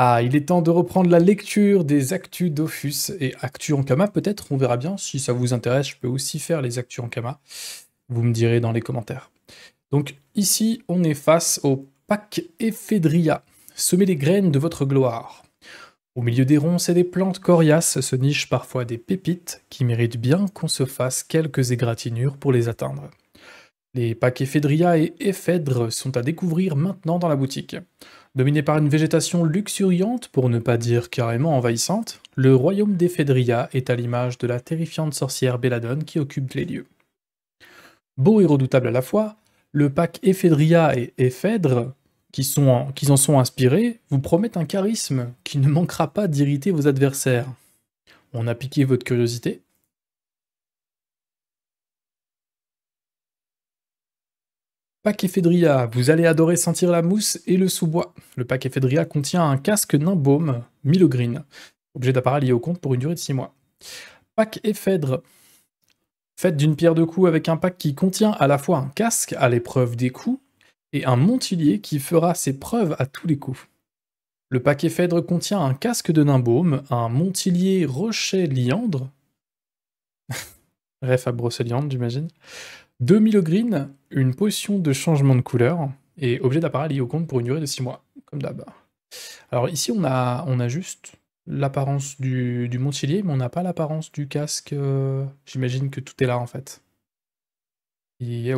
Ah, il est temps de reprendre la lecture des actus d'Ophus, et actus en Kama, peut-être, on verra bien. Si ça vous intéresse, je peux aussi faire les actus en Kama. Vous me direz dans les commentaires. Donc ici, on est face au pack Ephédria. Semez les graines de votre gloire. Au milieu des ronces et des plantes coriaces se nichent parfois des pépites qui méritent bien qu'on se fasse quelques égratignures pour les atteindre. Les packs Ephedria et ephèdre sont à découvrir maintenant dans la boutique. Dominé par une végétation luxuriante, pour ne pas dire carrément envahissante, le royaume d'Ephedria est à l'image de la terrifiante sorcière Belladone qui occupe les lieux. Beau et redoutable à la fois, le pack Ephedria et Ephèdre, qui, en, qui en sont inspirés, vous promettent un charisme qui ne manquera pas d'irriter vos adversaires. On a piqué votre curiosité Pack Ephedria, vous allez adorer sentir la mousse et le sous-bois. Le pack Ephedria contient un casque Nimbaume, Milogrine, objet d'appareil lié au compte pour une durée de 6 mois. Pack Ephèdre, faites d'une pierre de coups avec un pack qui contient à la fois un casque à l'épreuve des coups et un montilier qui fera ses preuves à tous les coups. Le pack Ephèdre contient un casque de nimbaume, un montilier rocher liandre, Ref à liandre, j'imagine. 2000 green, une potion de changement de couleur, et objet d'appareil lié au compte pour une durée de 6 mois, comme d'hab. Alors ici, on a, on a juste l'apparence du, du montilier, mais on n'a pas l'apparence du casque. Euh, j'imagine que tout est là, en fait. Et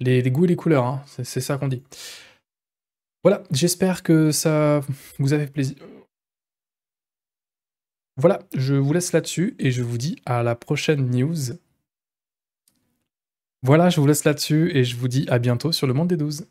les, goûts et les couleurs, hein, c'est ça qu'on dit. Voilà, j'espère que ça vous a fait plaisir. Voilà, je vous laisse là-dessus et je vous dis à la prochaine news. Voilà, je vous laisse là-dessus et je vous dis à bientôt sur le monde des 12.